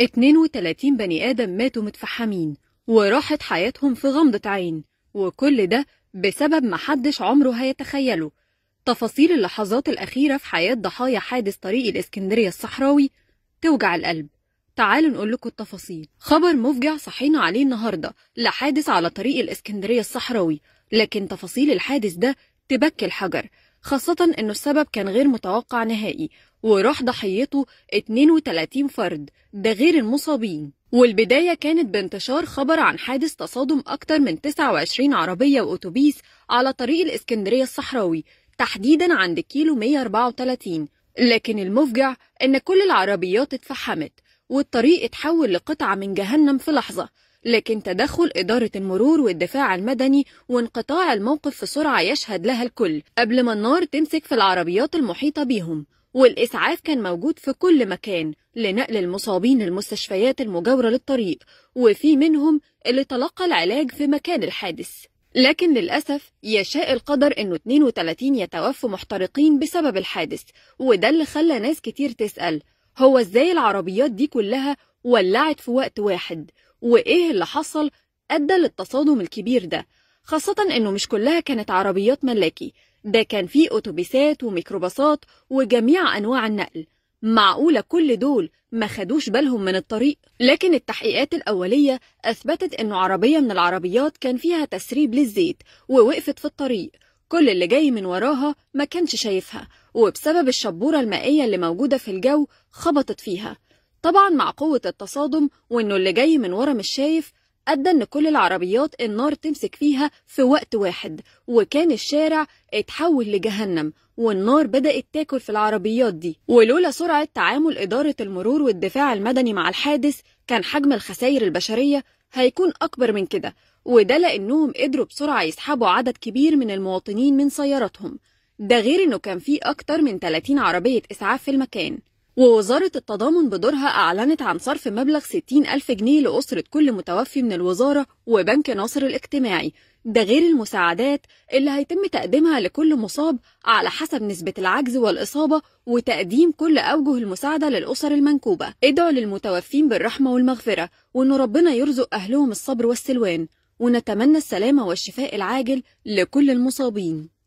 32 بني آدم ماتوا متفحمين وراحت حياتهم في غمضة عين وكل ده بسبب محدش عمره هيتخيله تفاصيل اللحظات الأخيرة في حياة ضحايا حادث طريق الإسكندرية الصحراوي توجع القلب تعالوا نقول لكم التفاصيل خبر مفجع صحينا عليه النهاردة لحادث على طريق الإسكندرية الصحراوي لكن تفاصيل الحادث ده تبكي الحجر خاصة أنه السبب كان غير متوقع نهائي وراح ضحيته 32 فرد ده غير المصابين والبداية كانت بانتشار خبر عن حادث تصادم أكتر من 29 عربية وأتوبيس على طريق الإسكندرية الصحراوي تحديدا عند كيلو 134 لكن المفجع إن كل العربيات اتفحمت والطريق اتحول لقطعة من جهنم في لحظة لكن تدخل إدارة المرور والدفاع المدني وانقطاع الموقف في سرعة يشهد لها الكل قبل ما النار تمسك في العربيات المحيطة بيهم والإسعاف كان موجود في كل مكان لنقل المصابين المستشفيات المجاورة للطريق وفي منهم اللي تلقى العلاج في مكان الحادث لكن للأسف يشاء القدر أنه 32 يتوفوا محترقين بسبب الحادث وده اللي خلى ناس كتير تسأل هو إزاي العربيات دي كلها ولعت في وقت واحد وإيه اللي حصل أدى للتصادم الكبير ده خاصة إنه مش كلها كانت عربيات ملاكي ده كان فيه أتوبيسات وميكروباصات وجميع أنواع النقل معقولة كل دول ما خدوش بالهم من الطريق لكن التحقيقات الأولية أثبتت أنه عربية من العربيات كان فيها تسريب للزيت ووقفت في الطريق كل اللي جاي من وراها ما كانش شايفها وبسبب الشبورة المائية اللي موجودة في الجو خبطت فيها طبعا مع قوة التصادم وأنه اللي جاي من ورا مش شايف ادى ان كل العربيات النار تمسك فيها في وقت واحد وكان الشارع اتحول لجهنم والنار بدأت تاكل في العربيات دي ولولا سرعة تعامل إدارة المرور والدفاع المدني مع الحادث كان حجم الخسائر البشرية هيكون أكبر من كده وده لأنهم قدروا بسرعة يسحبوا عدد كبير من المواطنين من سياراتهم ده غير إنه كان في أكتر من 30 عربية إسعاف في المكان ووزارة التضامن بدورها أعلنت عن صرف مبلغ 60 ألف جنيه لأسرة كل متوفي من الوزارة وبنك ناصر الاجتماعي ده غير المساعدات اللي هيتم تقديمها لكل مصاب على حسب نسبة العجز والإصابة وتقديم كل أوجه المساعدة للأسر المنكوبة ادعوا للمتوفين بالرحمة والمغفرة وأن ربنا يرزق أهلهم الصبر والسلوان ونتمنى السلامة والشفاء العاجل لكل المصابين